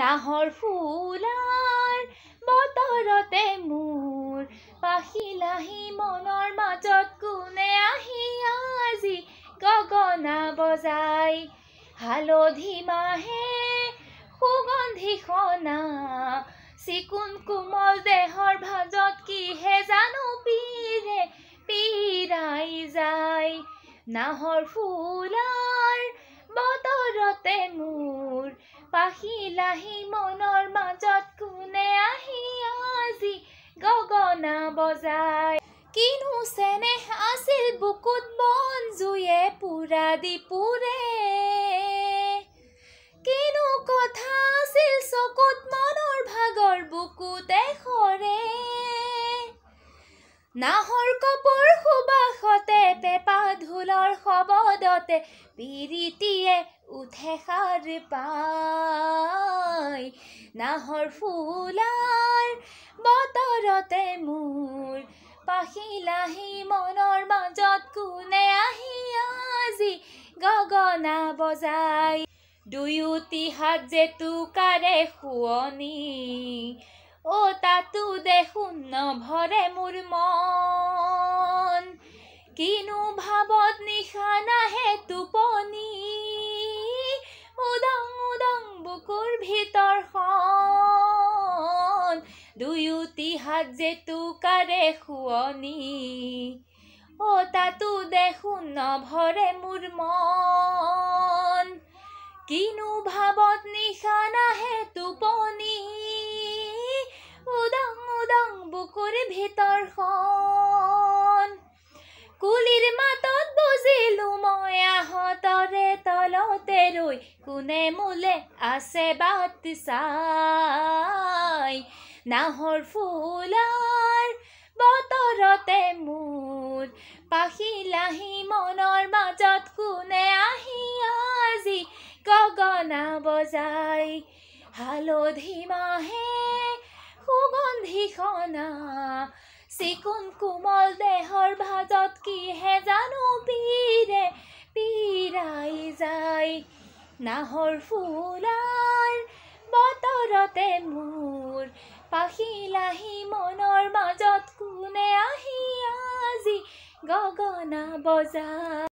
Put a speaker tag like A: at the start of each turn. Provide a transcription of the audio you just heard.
A: নাহৰ ফুলাৰ বতৰতে মোৰ পাহিলাহি মনৰ মাজত কোনে আহি আজি গগনা বজাই হালধি মাহে সুগন্ধি সনা চিকুণ কোমল দেহৰ ভাজত কিহে জানো পীৰে পীৰাই যায় নাহৰ ফুলাৰ বতৰ ওচৰতে মোৰ পাহিল মনৰ মাজত কোনে আহি আজি গগনা বজাই কিনো চেনেহ আছিল বুকুত বন জুয়ে পুৰা দিপুৰে কিনো কথা আছিল চকুত মনৰ ভাগৰ বুকুতে এশৰে নাহৰ কপৰ পেপা ঢোলৰ শব্দতে পিৰিতিয়ে উঠে সাৰ পাই নাহৰ ফুলাৰ বতৰতে মোৰ পাখিলাহি মনৰ মাজত কোনে আহি আজি গগনা বজাই দুয়োটি হাত যে তোকাৰে শুৱনি অ' তাতো দেখোন শূন্য ভৰে মোৰ মন কিনো ভাৱত নিশা নাহে টোপনি উদং উদং বুকুৰ ভিতৰ সন দুয়োটি হাত যে তোকাৰে শুৱনি অ তাতো দেখোন নভৰে মোৰ মন কিনো ভাৱত নিশা নাহে টোপনি উদং উদং বুকুৰ ভিতৰ সন কুলিৰ মাতত বুজিলো মই আহতৰে তলতে ৰৈ কোনে মোলে আছে বাট চাই নাহৰ ফুলৰ বতৰতে মোৰ পাখিলাহি মনৰ মাজত কোনে আহি আজি গগনা বজাই হালধি মাহে সুগন্ধি সনা চিকুণ কোমল দেহৰ ভাজত কিহে জানো পীৰে পীৰাই যায় নাহৰ ফুলাৰ বতৰতে মোৰ পাখিলাহি মনৰ মাজত কোনে আহি আজি গগনা বজা